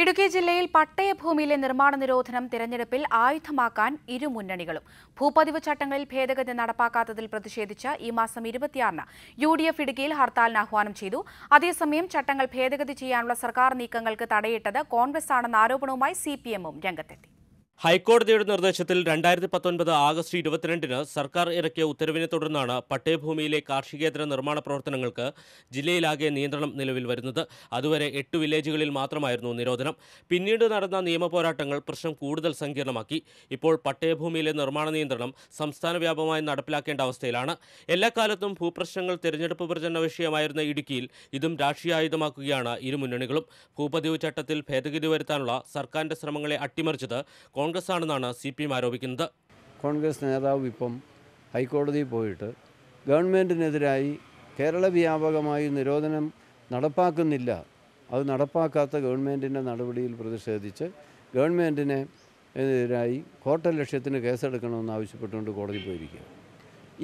ഇടുക്കി ജില്ലയിൽ പട്ടയഭൂമിയിലെ നിർമ്മാണ നിരോധനം തിരഞ്ഞെടുപ്പിൽ ആയുധമാക്കാൻ ഇരു മുന്നണികളും ഭൂപതിവ് ചട്ടങ്ങളിൽ ഭേദഗതി നടപ്പാക്കാത്തതിൽ പ്രതിഷേധിച്ച് ഈ മാസം ഇരുപത്തിയാറിന് യു ഡി എഫ് ഇടുക്കിയിൽ ഹർത്താലിന് ആഹ്വാനം ചെയ്തു അതേസമയം ചട്ടങ്ങൾ ഭേദഗതി ചെയ്യാനുള്ള സർക്കാർ നീക്കങ്ങൾക്ക് തടയിട്ടത് കോൺഗ്രസ് ആണെന്ന ആരോപണവുമായി സി പി എമ്മും രംഗത്തെത്തി ഹൈക്കോടതിയുടെ നിർദ്ദേശത്തിൽ രണ്ടായിരത്തി പത്തൊൻപത് ആഗസ്റ്റ് ഇരുപത്തിരണ്ടിന് സർക്കാർ ഇറക്കിയ ഉത്തരവിനെ തുടർന്നാണ് പട്ടയഭൂമിയിലെ കാർഷികേതര നിർമ്മാണ പ്രവർത്തനങ്ങൾക്ക് ജില്ലയിലാകെ നിയന്ത്രണം നിലവിൽ വരുന്നത് അതുവരെ എട്ട് വില്ലേജുകളിൽ മാത്രമായിരുന്നു നിരോധനം പിന്നീട് നടന്ന നിയമപോരാട്ടങ്ങൾ പ്രശ്നം കൂടുതൽ സങ്കീർണമാക്കി ഇപ്പോൾ പട്ടയഭൂമിയിലെ നിർമ്മാണ നിയന്ത്രണം സംസ്ഥാന വ്യാപകമായി നടപ്പിലാക്കേണ്ട അവസ്ഥയിലാണ് എല്ലാ കാലത്തും ഭൂപ്രശ്നങ്ങൾ തിരഞ്ഞെടുപ്പ് പ്രചരണ വിഷയമായിരുന്ന ഇടുക്കിയിൽ ഇതും രാഷ്ട്രീയ ആയുധമാക്കുകയാണ് ഇരു മുന്നണികളും ഭൂപതിവ് ചട്ടത്തിൽ ഭേദഗതി വരുത്താനുള്ള സർക്കാരിന്റെ ശ്രമങ്ങളെ അട്ടിമറിച്ചത് കോൺഗ്രസ് ആണെന്നാണ് സി പി എം ആരോപിക്കുന്നത് കോൺഗ്രസ് നേതാവ് ഇപ്പം ഹൈക്കോടതിയിൽ പോയിട്ട് ഗവൺമെൻറ്റിനെതിരായി കേരള വ്യാപകമായി നിരോധനം നടപ്പാക്കുന്നില്ല അത് നടപ്പാക്കാത്ത ഗവൺമെൻറ്റിൻ്റെ നടപടിയിൽ പ്രതിഷേധിച്ച് ഗവൺമെൻറ്റിനെ എതിരായി ലക്ഷ്യത്തിന് കേസെടുക്കണമെന്ന് ആവശ്യപ്പെട്ടുകൊണ്ട് കോടതി പോയിരിക്കുക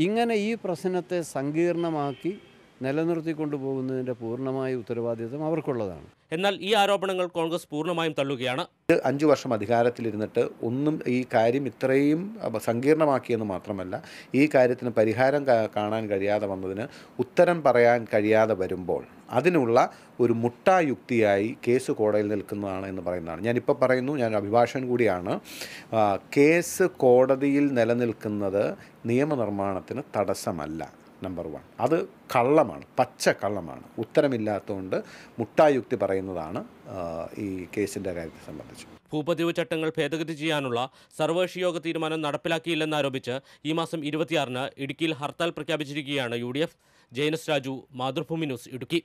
ഇങ്ങനെ ഈ പ്രശ്നത്തെ സങ്കീർണമാക്കി നിലനിർത്തിക്കൊണ്ടു പോകുന്നതിൻ്റെ പൂർണ്ണമായ ഉത്തരവാദിത്വം അവർക്കുള്ളതാണ് എന്നാൽ ഈ ആരോപണങ്ങൾ കോൺഗ്രസ് പൂർണ്ണമായും തള്ളുകയാണ് അഞ്ചു വർഷം അധികാരത്തിലിരുന്നിട്ട് ഒന്നും ഈ കാര്യം ഇത്രയും സങ്കീർണമാക്കിയെന്ന് മാത്രമല്ല ഈ കാര്യത്തിന് പരിഹാരം കാണാൻ കഴിയാതെ വന്നതിന് ഉത്തരം പറയാൻ കഴിയാതെ വരുമ്പോൾ അതിനുള്ള ഒരു മുട്ടായുക്തിയായി കേസ് കോടതിയിൽ നിൽക്കുന്നതാണ് എന്ന് പറയുന്നതാണ് ഞാനിപ്പോൾ പറയുന്നു ഞാൻ അഭിഭാഷകൻ കൂടിയാണ് കേസ് കോടതിയിൽ നിലനിൽക്കുന്നത് നിയമനിർമ്മാണത്തിന് തടസ്സമല്ല നമ്പർ വൺ അത് കള്ളമാണ് പച്ച കള്ളമാണ് ഉത്തരമില്ലാത്തതുകൊണ്ട് മുട്ടായുക്തി പറയുന്നതാണ് ഈ കേസിൻ്റെ കാര്യത്തെ സംബന്ധിച്ച് ഭൂപതിവ് ചട്ടങ്ങൾ ഭേദഗതി ചെയ്യാനുള്ള സർവകക്ഷിയോഗ തീരുമാനം നടപ്പിലാക്കിയില്ലെന്നാരോപിച്ച് ഈ മാസം ഇരുപത്തിയാറിന് ഇടുക്കിയിൽ ഹർത്താൽ പ്രഖ്യാപിച്ചിരിക്കുകയാണ് യു ഡി എഫ് ജയനസ് രാജു മാതൃഭൂമി ന്യൂസ് ഇടുക്കി